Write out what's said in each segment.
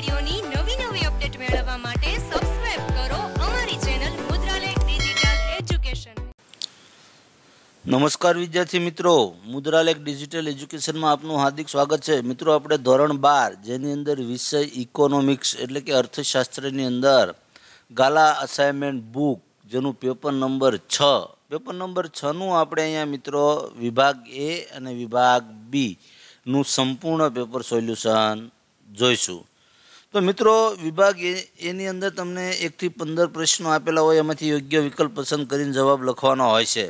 વિડીયોની નવી નવી અપડેટ મેળવવા માટે સબસ્ક્રાઇબ કરો અમારી ચેનલ મુદ્રાલેખ ડિજિટલ એજ્યુકેશન નમસ્કાર વિદ્યાર્થી મિત્રો મુદ્રાલેખ ડિજિટલ એજ્યુકેશનમાં આપનું હાર્દિક સ્વાગત છે મિત્રો આપણે ધોરણ બાર જેની અંદર વિષય ઇકોનોમિક્સ એટલે કે અર્થશાસ્ત્રની અંદર ગાલા અસાઇનમેન્ટ બુક જેનું પેપર નંબર છ પેપર નંબર છનું આપણે અહીંયા મિત્રો વિભાગ એ અને વિભાગ બીનું સંપૂર્ણ પેપર સોલ્યુશન જોઈશું તો મિત્રો વિભાગ એની અંદર તમને એકથી પંદર પ્રશ્નો આપેલા હોય એમાંથી યોગ્ય વિકલ્પ પસંદ કરીને જવાબ લખવાનો હોય છે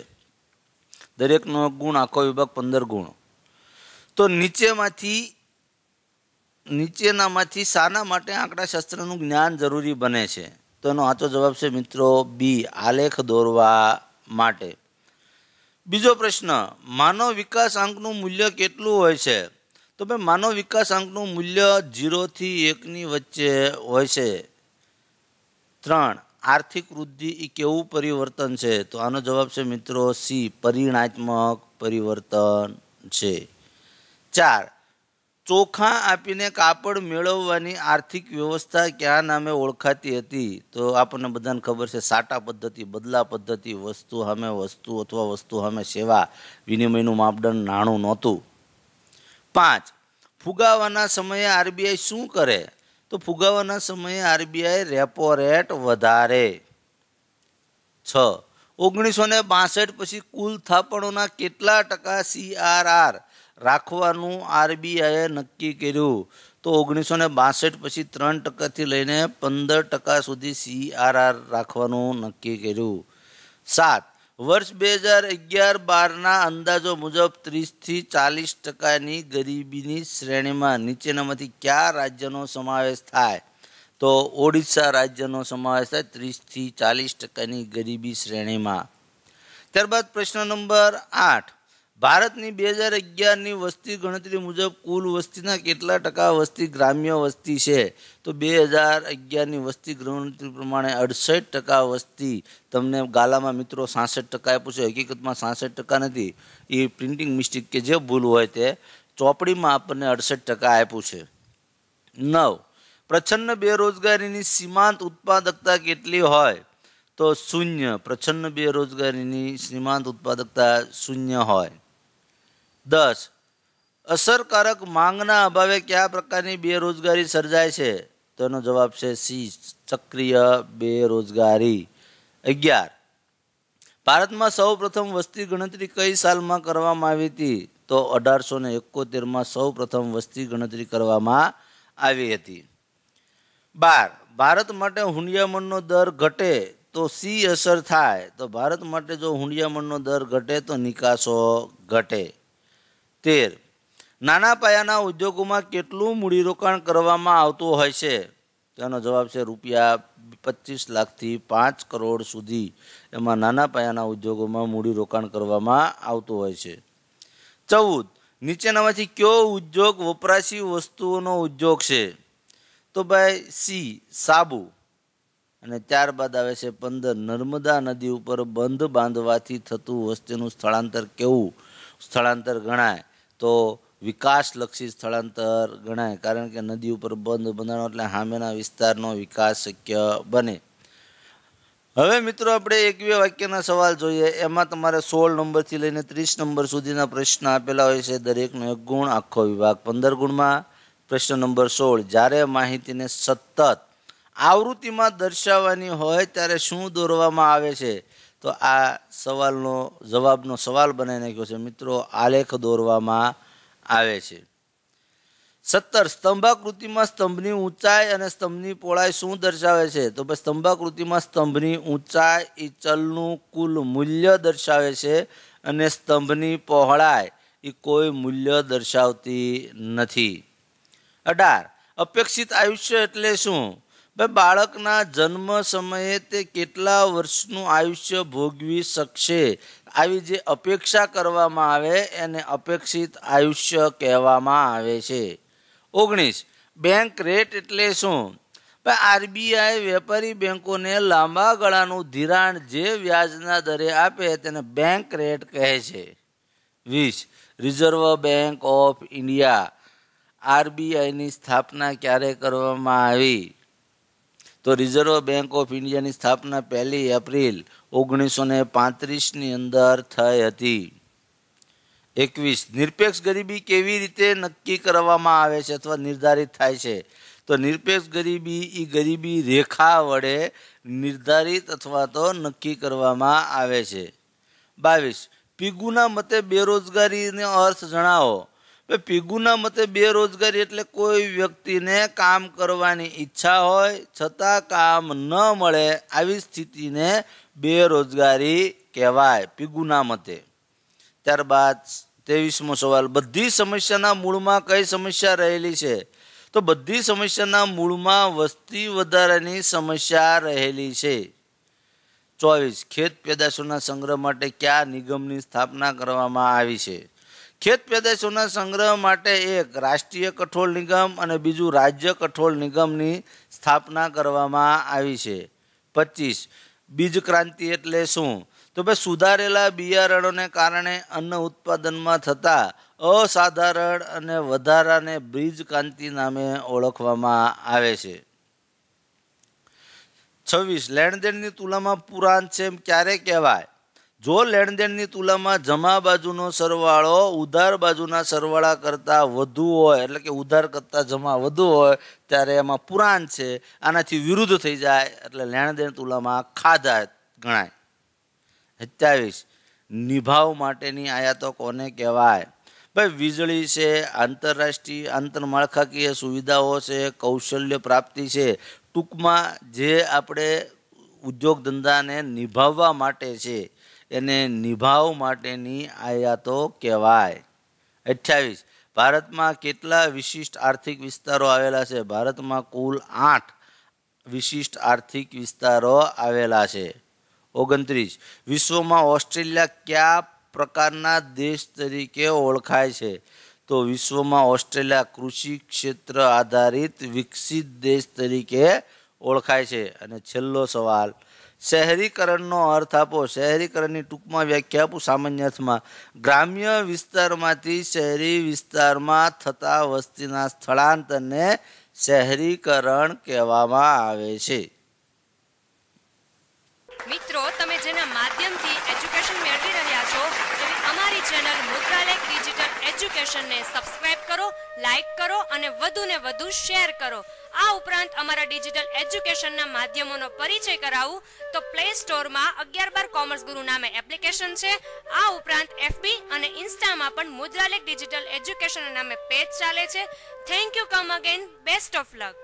દરેકનો ગુણ આખો વિભાગ પંદર ગુણ તો નીચેમાંથી નીચેનામાંથી શાના માટે આંકડાશાસ્ત્રનું જ્ઞાન જરૂરી બને છે તો એનો સાચો જવાબ છે મિત્રો બી આલેખ દોરવા માટે બીજો પ્રશ્ન માનવ વિકાસ આંકનું મૂલ્ય કેટલું હોય છે તો ભાઈ માનવ વિકાસાંકનું મૂલ્ય ઝીરોથી એકની વચ્ચે હોય છે ત્રણ આર્થિક વૃદ્ધિ એ કેવું પરિવર્તન છે તો આનો જવાબ છે મિત્રો સી પરિણાત્મક પરિવર્તન છે ચાર ચોખા આપીને કાપડ મેળવવાની આર્થિક વ્યવસ્થા ક્યાં નામે ઓળખાતી હતી તો આપણને બધાને ખબર છે સાટા પદ્ધતિ બદલા પદ્ધતિ વસ્તુ સામે વસ્તુ અથવા વસ્તુ સામે સેવા વિનિમયનું માપદંડ નાણું નહોતું પાંચ ફુગાવાના સમયે આરબીઆઈ શું કરે તો ફુગાવાના સમયે આરબીઆઈ રેપો રેટ વધારે છ ઓગણીસો ને બાસઠ પછી કુલ થાપણોના કેટલા ટકા સીઆરઆર રાખવાનું આરબીઆઈએ નક્કી કર્યું તો ઓગણીસો ને બાસઠ પછી ત્રણ ટકાથી લઈને પંદર ટકા સુધી સીઆરઆર રાખવાનું નક્કી કર્યું સાત વર્ષ બે હજાર અગિયાર બારના અંદાજો મુજબ ત્રીસથી ચાલીસ ટકાની ગરીબીની શ્રેણીમાં નીચેનામાંથી કયા રાજ્યનો સમાવેશ થાય તો ઓડિશા રાજ્યનો સમાવેશ થાય ત્રીસથી ચાલીસ ટકાની ગરીબી શ્રેણીમાં ત્યારબાદ પ્રશ્ન નંબર આઠ ભારતની બે હજાર અગિયારની વસ્તી ગણતરી મુજબ કુલ વસ્તીના કેટલા ટકા વસ્તી ગ્રામ્ય વસ્તી છે તો બે હજાર અગિયારની વસ્તી ગણતરી પ્રમાણે અડસઠ ટકા વસ્તી તમને ગાલામાં મિત્રો સાસઠ ટકા ટકાએ પૂછ્યું હકીકતમાં સાસઠ ટકા નથી એ પ્રિન્ટિંગ મિસ્ટેક કે જે ભૂલ હોય તે ચોપડીમાં આપણને અડસઠ ટકા આપ્યું છે નવ પ્રછન્ન બેરોજગારીની સીમાંત ઉત્પાદકતા કેટલી હોય તો શૂન્ય પ્રછન્ન બેરોજગારીની સીમાંત ઉત્પાદકતા શૂન્ય હોય દસ અસરકારક માંગના અભાવે કયા પ્રકારની બેરોજગારી સર્જાય છે તેનો જવાબ છે સી ચક્રીય બેરોજગારી અગિયાર ભારતમાં સૌ પ્રથમ વસ્તી ગણતરી કઈ સાલમાં કરવામાં આવી હતી તો અઢારસો ને એકોતેરમાં સૌ પ્રથમ વસ્તી ગણતરી કરવામાં આવી હતી બાર ભારત માટે હુંડિયામણનો દર ઘટે તો સી અસર થાય તો ભારત માટે જો હુંડિયામણનો દર ઘટે તો નિકાસો ઘટે તેર નાના પાયાના ઉદ્યોગોમાં કેટલું મૂડીરોકાણ કરવામાં આવતું હોય છે તેનો જવાબ છે રૂપિયા પચીસ લાખથી પાંચ કરોડ સુધી એમાં નાના પાયાના ઉદ્યોગોમાં મૂડીરોકાણ કરવામાં આવતું હોય છે ચૌદ નીચેનામાંથી કયો ઉદ્યોગ વપરાશી વસ્તુઓનો ઉદ્યોગ છે તો ભાઈ સી સાબુ અને ત્યારબાદ આવે છે પંદર નર્મદા નદી ઉપર બંધ બાંધવાથી થતું વસ્તીનું સ્થળાંતર કેવું સ્થળાંતર ગણાય તો વિકાસલક્ષી સ્થળાંતર ગણાય કારણ કે નદી ઉપર બંધ બંધાણો એટલે સામેના વિસ્તારનો વિકાસ શક્ય બને હવે મિત્રો આપણે એક વાક્યના સવાલ જોઈએ એમાં તમારે સોળ નંબરથી લઈને ત્રીસ નંબર સુધીના પ્રશ્ન આપેલા હોય છે દરેકનો એક ગુણ આખો વિભાગ પંદર ગુણમાં પ્રશ્ન નંબર સોળ જ્યારે માહિતીને સતત આવૃત્તિમાં દર્શાવવાની હોય ત્યારે શું દોરવામાં આવે છે તો આ સવાલનો જવાબનો સવાલ બનાવી નાખ્યો છે મિત્રો આલેખ દોરવામાં આવે છે સત્તર સ્તંભાકૃતિમાં સ્તંભની ઊંચાઈ અને સ્તંભની પહોળાઈ શું દર્શાવે છે તો ભાઈ સ્તંભાકૃતિમાં સ્તંભની ઊંચાઈ એ ચલનું કુલ મૂલ્ય દર્શાવે છે અને સ્તંભની પહોળાઈ એ કોઈ મૂલ્ય દર્શાવતી નથી અઢાર અપેક્ષિત આયુષ્ય એટલે શું બાળકના જન્મ સમયે તે કેટલા વર્ષનું આયુષ્ય ભોગવી શકશે આવી જે અપેક્ષા કરવામાં આવે એને અપેક્ષિત આયુષ્ય કહેવામાં આવે છે ઓગણીસ બેંક રેટ એટલે શું આરબીઆઈ વેપારી બેંકોને લાંબા ગળાનું ધિરાણ જે વ્યાજના દરે આપે તેને બેંક રેટ કહે છે વીસ રિઝર્વ બેંક ઓફ ઇન્ડિયા આરબીઆઈની સ્થાપના ક્યારે કરવામાં આવી તો રિઝર્વ બેંક ઓફ ઇન્ડિયાની સ્થાપના પહેલી એપ્રિલ ઓગણીસો ને પાંત્રીસની અંદર થઈ હતી એકવીસ નિરપેક્ષ ગરીબી કેવી રીતે નક્કી કરવામાં આવે છે અથવા નિર્ધારિત થાય છે તો નિરપેક્ષ ગરીબી એ ગરીબી રેખા વડે નિર્ધારિત અથવા તો નક્કી કરવામાં આવે છે બાવીસ પીગુના મતે બેરોજગારીનો અર્થ જણાવો પીગુના મતે બેરોજગારી એટલે કોઈ વ્યક્તિને કામ કરવાની ઈચ્છા હોય છતાં કામ ન મળે આવી સ્થિતિને બેરોજગારી કહેવાય પીગુના મતે ત્યારબાદ ત્રેવીસમો સવાલ બધી સમસ્યાના મૂળમાં કઈ સમસ્યા રહેલી છે તો બધી સમસ્યાના મૂળમાં વસ્તી વધારાની સમસ્યા રહેલી છે ચોવીસ ખેત પેદાશોના સંગ્રહ માટે કયા નિગમની સ્થાપના કરવામાં આવી છે ખેત પેદાશોના સંગ્રહ માટે એક રાષ્ટ્રીય કઠોળ નિગમ અને બીજું રાજ્ય કઠોળ નિગમની સ્થાપના કરવામાં આવી છે પચીસ બીજ ક્રાંતિ એટલે શું તો ભાઈ સુધારેલા બિયારણોને કારણે અન્ન ઉત્પાદનમાં થતા અસાધારણ અને વધારાને બીજ ક્રાંતિ નામે ઓળખવામાં આવે છે છવ્વીસ લેણદેણની તુલનામાં પુરાણ છે એમ ક્યારે કહેવાય જો લેણદેણની તુલનામાં જમા બાજુનો સરવાળો ઉધાર બાજુના સરવાળા કરતાં વધુ હોય એટલે કે ઉધાર કરતાં જમા વધુ હોય ત્યારે એમાં પુરાણ છે આનાથી વિરુદ્ધ થઈ જાય એટલે લેણદેણ તુલનામાં ખાધા ગણાય સત્યાવીસ નિભાવ માટેની આયાતો કોને કહેવાય ભાઈ વીજળી છે આંતરરાષ્ટ્રીય આંતરમાળખાકીય સુવિધાઓ છે કૌશલ્ય પ્રાપ્તિ છે ટૂંકમાં જે આપણે ઉદ્યોગ ધંધાને નિભાવવા માટે છે એને નિભાવ માટેની આયાતો કહેવાય અઠ્યાવીસ ભારતમાં કેટલા વિશિષ્ટ આર્થિક વિસ્તારો આવેલા છે ભારતમાં કુલ આઠ વિશિષ્ટ આર્થિક વિસ્તારો આવેલા છે ઓગણત્રીસ વિશ્વમાં ઓસ્ટ્રેલિયા કયા પ્રકારના દેશ તરીકે ઓળખાય છે તો વિશ્વમાં ઓસ્ટ્રેલિયા કૃષિ ક્ષેત્ર આધારિત વિકસિત દેશ તરીકે ઓળખાય છે અને છેલ્લો સવાલ શહેરીકરણનો અર્થ આપો શહેરીકરણની ટૂંકમાં વ્યાખ્યા આપું સામાન્ય અર્થમાં ગ્રામ્ય વિસ્તારમાંથી શહેરી વિસ્તારમાં થતા વસ્તીના સ્થળાંતરને શહેરીકરણ કહેવામાં આવે છે મિત્રો તમે જેના માધ્યમથી એજ્યુકેશન મેળવી રહ્યા છો એવી અમારી ચેનલ મુદ્રાલેખ ડિજિટલ એજ્યુકેશનને સબસ્ક્રાઇબ કરો લાઇક કરો અને વધુને વધુ શેર કરો આ ઉપરાંત અમારા ડિજિટલ એજ્યુકેશનના માધ્યમોનો પરિચય કરાવું તો પ્લે સ્ટોરમાં અગિયાર બાર કોમર્સ ગુરુ નામે એપ્લિકેશન છે આ ઉપરાંત એફબી અને ઇન્સ્ટામાં પણ મુદ્રાલેખ ડિજિટલ એજ્યુકેશન નામે પેજ ચાલે છે thank you come again best of luck